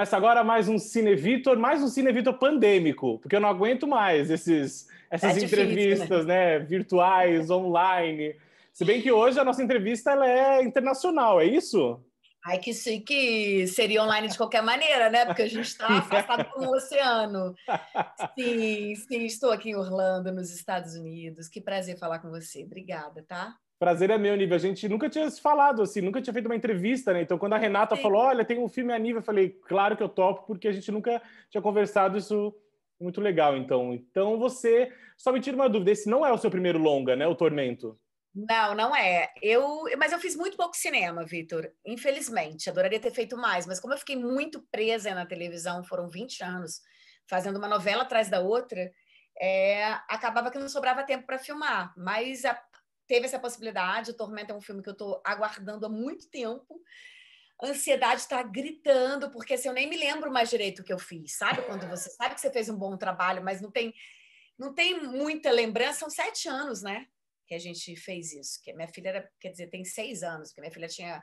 Começa agora mais um Cine Vitor, mais um Cine Vitor pandêmico, porque eu não aguento mais esses, essas é entrevistas difícil, né? né? virtuais, é. online. Se bem que hoje a nossa entrevista ela é internacional, é isso? Ai, que, que seria online de qualquer maneira, né? Porque a gente está afastado por um oceano. Sim, sim, estou aqui em Orlando, nos Estados Unidos. Que prazer falar com você. Obrigada, tá? Prazer é meu, Nível. A gente nunca tinha se falado, assim, nunca tinha feito uma entrevista, né? Então, quando a Renata Sim. falou, olha, tem um filme a Nível, eu falei, claro que eu topo, porque a gente nunca tinha conversado isso. Muito legal, então. Então, você... Só me tira uma dúvida, esse não é o seu primeiro longa, né? O Tormento. Não, não é. Eu, mas eu fiz muito pouco cinema, Vitor. Infelizmente, adoraria ter feito mais, mas como eu fiquei muito presa na televisão, foram 20 anos fazendo uma novela atrás da outra, é, acabava que não sobrava tempo para filmar. Mas a teve essa possibilidade. O Tormenta é um filme que eu estou aguardando há muito tempo. A ansiedade está gritando, porque assim, eu nem me lembro mais direito o que eu fiz, sabe? Quando você sabe que você fez um bom trabalho, mas não tem, não tem muita lembrança. São sete anos, né? Que a gente fez isso. Que minha filha era, quer dizer, tem seis anos, porque minha filha tinha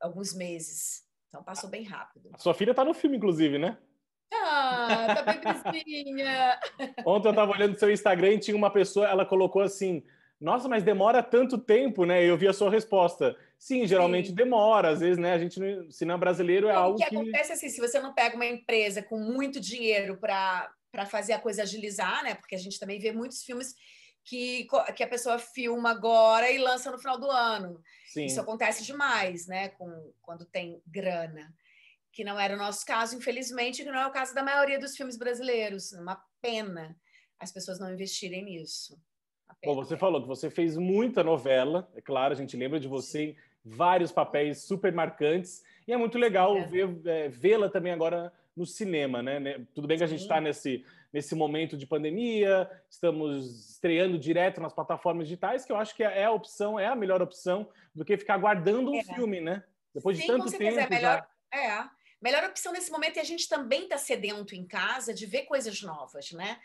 alguns meses. Então passou bem rápido. A sua filha está no filme, inclusive, né? Ah, tá bebezinha. Ontem eu estava olhando seu Instagram e tinha uma pessoa, ela colocou assim: nossa, mas demora tanto tempo, né? Eu vi a sua resposta. Sim, geralmente Sim. demora, às vezes, né? A gente, no cinema é brasileiro, é algo. O que, que acontece é assim, se você não pega uma empresa com muito dinheiro para fazer a coisa agilizar, né? Porque a gente também vê muitos filmes que, que a pessoa filma agora e lança no final do ano. Sim. Isso acontece demais, né? Com, quando tem grana. Que não era o nosso caso, infelizmente, que não é o caso da maioria dos filmes brasileiros. Uma pena as pessoas não investirem nisso. Bom, você né? falou que você fez muita novela, é claro, a gente lembra de você em vários papéis super marcantes, e é muito legal é. é, vê-la também agora no cinema, né? né? Tudo bem que a gente está nesse, nesse momento de pandemia, estamos estreando direto nas plataformas digitais, que eu acho que é, é a opção, é a melhor opção do que ficar guardando um é. filme, né? Depois Sim, de tanto é tempo. É melhor, já... é. melhor opção nesse momento, e a gente também está sedento em casa de ver coisas novas, né?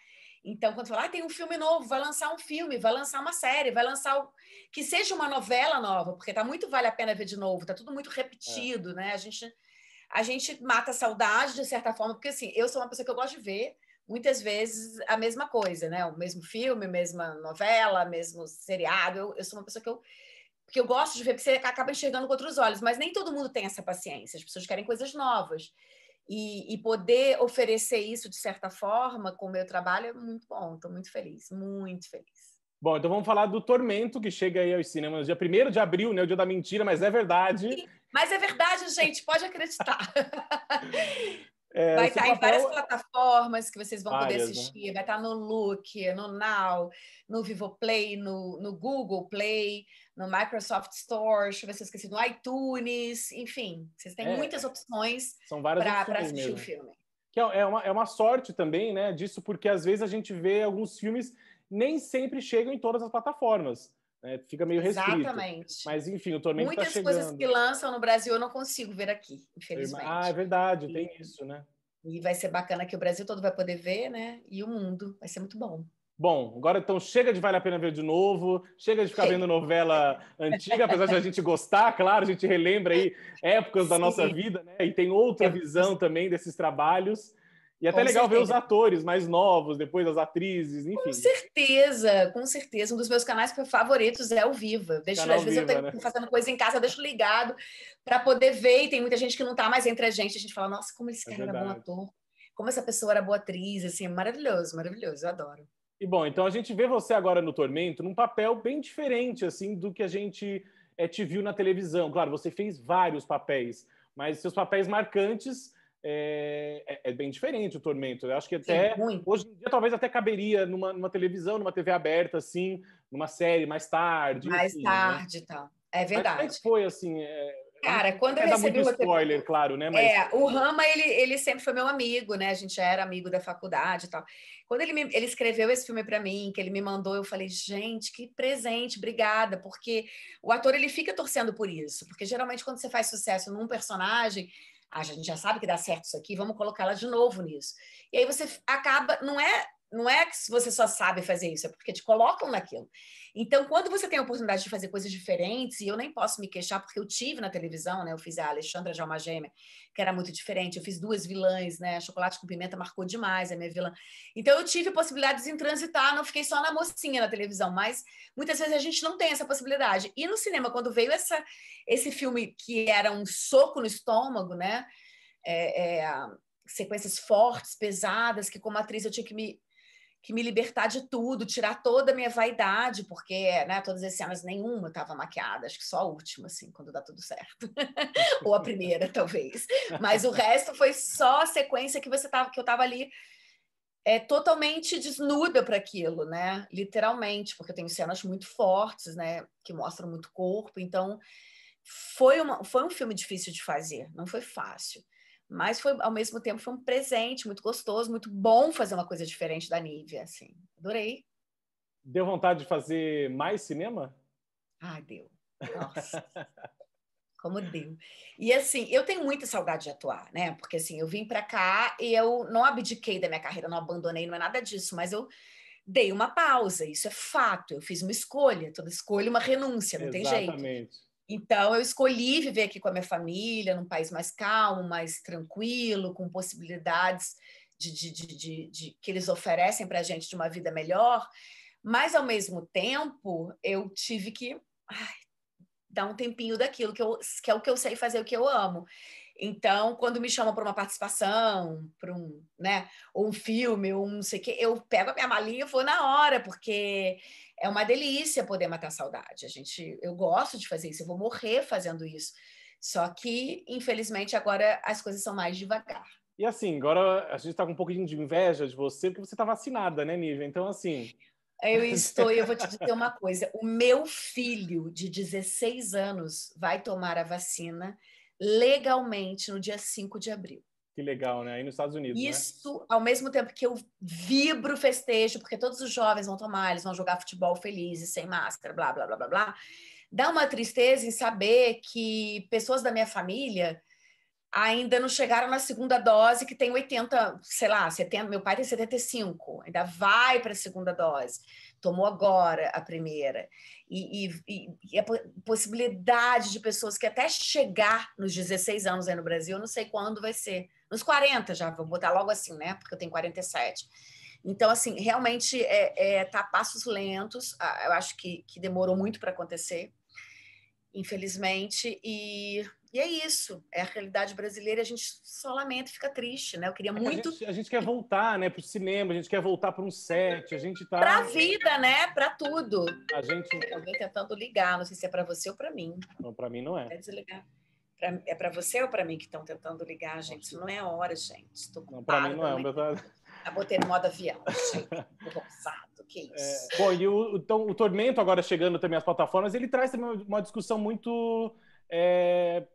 Então, quando fala, ah, tem um filme novo, vai lançar um filme, vai lançar uma série, vai lançar o... que seja uma novela nova, porque tá muito vale a pena ver de novo, tá tudo muito é. repetido, é. né? A gente a gente mata a saudade de certa forma, porque assim, eu sou uma pessoa que eu gosto de ver muitas vezes a mesma coisa, né? O mesmo filme, mesma novela, mesmo seriado. Eu, eu sou uma pessoa que eu que eu gosto de ver, porque você acaba enxergando com outros olhos, mas nem todo mundo tem essa paciência. As pessoas querem coisas novas. E, e, poder oferecer isso de certa forma com o meu trabalho é muito bom. Estou muito feliz, muito feliz. Bom, então vamos falar do Tormento, que chega aí aos cinemas dia 1 de abril, né? O dia da mentira, mas é verdade. Mas é verdade, gente, pode acreditar. É, vai estar tá papel... em várias plataformas que vocês vão várias, poder né? assistir. Né? Vai estar tá no Look, no Now, no play no, no Google Play, no Microsoft Store, deixa eu ver se eu esqueci, no iTunes, enfim. Vocês têm é, muitas opções para assistir mesmo. o filme. Que é, é, uma, é uma sorte também né, disso, porque às vezes a gente vê alguns filmes nem sempre chegam em todas as plataformas. Né? Fica meio restrito. Exatamente. Mas, enfim, o torneio tá Muitas tá chegando. coisas que lançam no Brasil eu não consigo ver aqui, infelizmente. Ah, é verdade, e, tem isso, né? E vai ser bacana que o Brasil todo vai poder ver, né? E o mundo. Vai ser muito bom. Bom, agora então chega de Vale a Pena Ver de novo, chega de ficar vendo novela antiga, apesar de a gente gostar, claro, a gente relembra aí épocas Sim. da nossa vida, né? E tem outra visão também desses trabalhos. E é até com legal certeza. ver os atores mais novos, depois as atrizes, enfim. Com certeza, com certeza. Um dos meus canais favoritos é o Viva. Deixo, às vezes Viva, eu estou né? fazendo coisa em casa, deixo ligado para poder ver. E tem muita gente que não está mais entre a gente. A gente fala, nossa, como esse é cara é era bom ator, como essa pessoa era boa atriz, assim, é maravilhoso, maravilhoso, eu adoro. E bom, então a gente vê você agora no Tormento num papel bem diferente, assim, do que a gente é, te viu na televisão. Claro, você fez vários papéis, mas seus papéis marcantes é, é, é, bem diferente o Tormento. Eu acho que até Sim, hoje em dia talvez até caberia numa, numa, televisão, numa TV aberta, assim, numa série mais tarde. Mais enfim, né? tarde, né? tal. Tá. É, é verdade. Mas foi assim. É... Cara, quando eu recebi muito spoiler, claro, né? Mas... É, o Rama ele, ele sempre foi meu amigo, né? A gente já era amigo da faculdade e tal. Quando ele, me, ele escreveu esse filme para mim, que ele me mandou, eu falei, gente, que presente, obrigada, porque o ator ele fica torcendo por isso, porque geralmente quando você faz sucesso num personagem ah, a gente já sabe que dá certo isso aqui, vamos colocá-la de novo nisso. E aí você acaba, não é não é que você só sabe fazer isso, é porque te colocam naquilo. Então, quando você tem a oportunidade de fazer coisas diferentes, e eu nem posso me queixar, porque eu tive na televisão, né? Eu fiz a Alexandra de Alma Gêmea, que era muito diferente. Eu fiz duas vilãs, né? Chocolate com Pimenta marcou demais a minha vilã. Então, eu tive possibilidades em transitar, não fiquei só na mocinha na televisão, mas muitas vezes a gente não tem essa possibilidade. E no cinema, quando veio essa, esse filme que era um soco no estômago, né? É, é, sequências fortes, pesadas, que como atriz eu tinha que me que me libertar de tudo, tirar toda a minha vaidade, porque né, todas as cenas nenhuma estava maquiada, acho que só a última, assim, quando dá tudo certo. Ou a primeira, talvez. Mas o resto foi só a sequência que você tava, que eu estava ali é, totalmente desnuda para aquilo, né? Literalmente, porque eu tenho cenas muito fortes, né? Que mostram muito corpo, então foi, uma, foi um filme difícil de fazer, não foi fácil. Mas foi, ao mesmo tempo, foi um presente muito gostoso, muito bom fazer uma coisa diferente da Nívia, assim. Adorei. Deu vontade de fazer mais cinema? Ah, deu. Nossa. como deu. E assim, eu tenho muita saudade de atuar, né? Porque assim, eu vim para cá e eu não abdiquei da minha carreira, não abandonei, não é nada disso, mas eu dei uma pausa, isso é fato. Eu fiz uma escolha, toda escolha uma renúncia, não Exatamente. tem jeito. Então, eu escolhi viver aqui com a minha família, num país mais calmo, mais tranquilo, com possibilidades de, de, de, de que eles oferecem para a gente de uma vida melhor. Mas, ao mesmo tempo, eu tive que ai, dar um tempinho daquilo, que, eu, que é o que eu sei fazer, o que eu amo. Então, quando me chamam para uma participação, para um, né, ou um filme, ou um não sei o quê, eu pego a minha malinha e vou na hora, porque é uma delícia poder matar a saudade. A gente, eu gosto de fazer isso, eu vou morrer fazendo isso. Só que, infelizmente, agora as coisas são mais devagar. E assim, agora a gente está com um pouquinho de inveja de você, porque você está vacinada, né, Nívia? Então, assim. Eu estou, eu vou te dizer uma coisa: o meu filho de 16 anos vai tomar a vacina legalmente no dia 5 de abril. Que legal, né? Aí nos Estados Unidos. Né? Isso, né? ao mesmo tempo que eu vibro festejo, porque todos os jovens vão tomar, eles vão jogar futebol felizes, sem máscara, blá, blá, blá, blá, blá. Dá uma tristeza em saber que pessoas da minha família ainda não chegaram na segunda dose, que tem 80, sei lá, 70, meu pai tem 75, ainda vai para a segunda dose, tomou agora a primeira. E, e, e, a possibilidade de pessoas que até chegar nos 16 anos aí no Brasil, eu não sei quando vai ser, nos 40 já, vou botar logo assim, né? Porque eu tenho 47. Então, assim, realmente é, é, tá a passos lentos, eu acho que, que demorou muito para acontecer, infelizmente, e e é isso, é a realidade brasileira, a gente só lamenta e fica triste, né? Eu queria é muito. Que a, gente, a gente, quer voltar, né, para o cinema, a gente quer voltar para um set, a gente tá. Para a vida, né? Para tudo. A gente. alguém tentando ligar, não sei se é para você ou para mim. Não, para mim não é. Quer desligar. é para você ou para mim que estão tentando ligar, gente? Isso não é hora, gente. Estou Não, para mim não é, mas... Tá... A tá botei no modo avião, que é, isso. É, bom, e o, então, o Tormento agora chegando também às plataformas, ele traz também uma discussão muito. É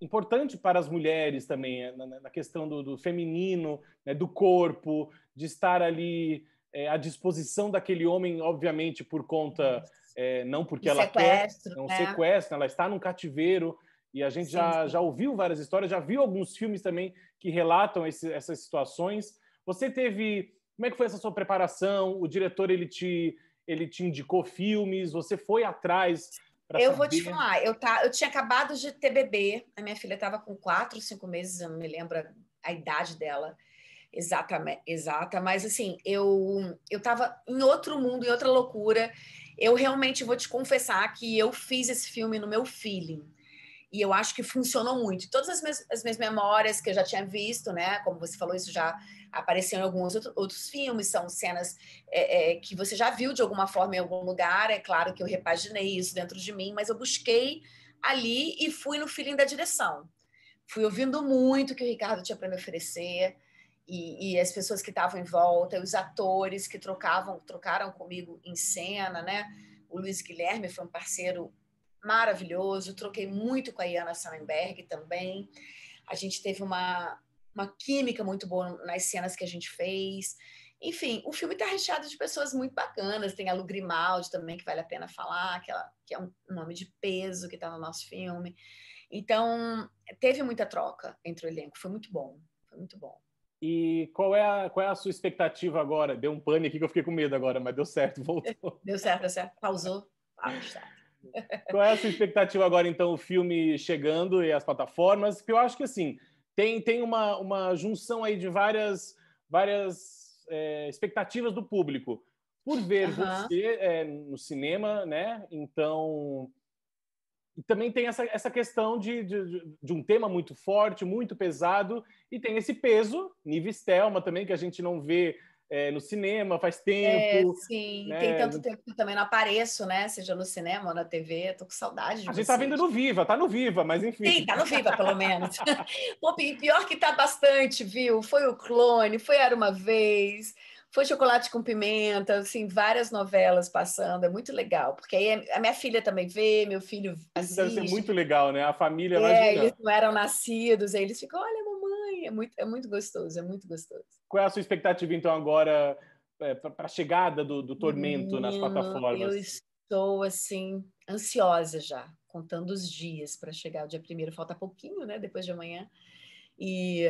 importante para as mulheres também, eh, na, questão do, do feminino, né, do corpo, de estar ali é, à disposição daquele homem, obviamente, por conta, é, não porque ela sequestro, quer, é não né? sequestra, ela está num cativeiro. E a gente sim, já, sim. já ouviu várias histórias, já viu alguns filmes também que relatam esse, essas situações. Você teve. Como é que foi essa sua preparação? O diretor ele te, ele te indicou filmes? Você foi atrás eu saber... vou te falar, eu, tá, eu tinha acabado de ter bebê, a minha filha estava com quatro, cinco meses, eu não me lembro a, a idade dela exatamente, exata, mas assim, eu eu tava em outro mundo, em outra loucura. Eu realmente vou te confessar que eu fiz esse filme no meu feeling. E eu acho que funcionou muito. Todas as minhas, as minhas memórias que eu já tinha visto, né? Como você falou, isso já apareceu em alguns outro, outros filmes, são cenas é, é, que você já viu de alguma forma em algum lugar. É claro que eu repaginei isso dentro de mim, mas eu busquei ali e fui no feeling da direção. Fui ouvindo muito o que o Ricardo tinha para me oferecer. E, e, as pessoas que estavam em volta, os atores que trocavam, trocaram comigo em cena, né? O Luiz Guilherme foi um parceiro maravilhoso. Troquei muito com a Iana Sannenberg também. A gente teve uma, uma química muito boa nas cenas que a gente fez. Enfim, o filme está recheado de pessoas muito bacanas. Tem a Lu Grimaldi também, que vale a pena falar, que, ela, que é um nome de peso que está no nosso filme. Então, teve muita troca entre o elenco. Foi muito bom. Foi muito bom. E qual é, a, qual é a sua expectativa agora? Deu um pânico aqui que eu fiquei com medo agora, mas deu certo, voltou. Deu certo, deu certo. Pausou. Ah, qual é a sua expectativa agora, então, o filme chegando e as plataformas? Porque eu acho que, assim, tem, tem uma, uma junção aí de várias, várias é, expectativas do público. Por ver você é, no cinema, né? Então, também tem essa, essa questão de, de, de, um tema muito forte, muito pesado, e tem esse peso, nível Stelma também, que a gente não vê é, no cinema faz é, tempo. É, sim, né? tem tanto tempo que eu também não apareço, né? Seja no cinema ou na TV, tô com saudade de A vocês. gente tá vindo no Viva, tá no Viva, mas enfim. Sim, tá no Viva, pelo menos. Pô, pior que tá bastante, viu? Foi o Clone, foi Era Uma Vez, foi Chocolate com Pimenta, assim, várias novelas passando, é muito legal, porque aí a minha filha também vê, meu filho assiste. Isso deve ser muito legal, né? A família... É, eles não eram nascidos, aí eles ficam, olha, é muito, é muito gostoso, é muito gostoso. Qual é a sua expectativa, então, agora é, para a chegada do, do Tormento Menino, nas plataformas? Eu estou, assim, ansiosa já, contando os dias para chegar o dia primeiro. Falta pouquinho, né? Depois de amanhã. E,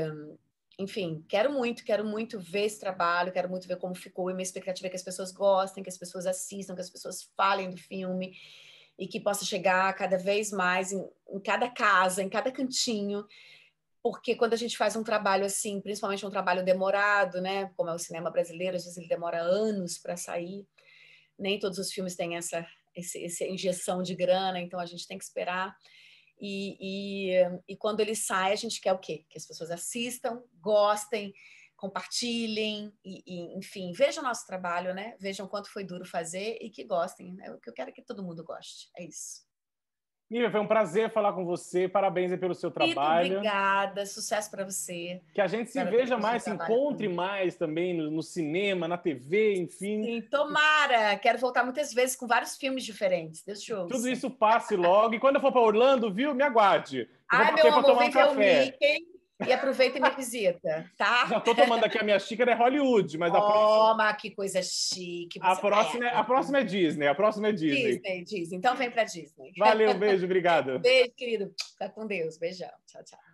enfim, quero muito, quero muito ver esse trabalho, quero muito ver como ficou. E minha expectativa é que as pessoas gostem, que as pessoas assistam, que as pessoas falem do filme e que possa chegar cada vez mais em, em cada casa, em cada cantinho porque quando a gente faz um trabalho assim, principalmente um trabalho demorado, né, como é o cinema brasileiro, às vezes ele demora anos para sair, nem todos os filmes têm essa, esse, essa injeção de grana, então a gente tem que esperar. E, e, e quando ele sai, a gente quer o quê? Que as pessoas assistam, gostem, compartilhem, e, e, enfim, vejam o nosso trabalho, né? Vejam quanto foi duro fazer e que gostem. Né, o que eu quero é que todo mundo goste, é isso. Nívia, foi um prazer falar com você. Parabéns pelo seu trabalho. Muito obrigada. Sucesso para você. Que a gente se veja mais, se encontre também. mais também no, no, cinema, na TV, enfim. Sim, tomara. Quero voltar muitas vezes com vários filmes diferentes. te eu. Tudo isso passe logo. E quando eu for para Orlando, viu? Me aguarde. Eu Ai, meu amor, tomar um vem ver o Mickey e aproveita e me visita, tá? Já estou tomando aqui a minha xícara, é Hollywood, mas a Toma, próxima... Toma, que coisa chique. A próxima, é, a é. próxima é Disney, a próxima é Disney. Disney, Disney. Então vem para Disney. Valeu, beijo, obrigado. Beijo, querido. Fica com Deus, beijão. Tchau, tchau.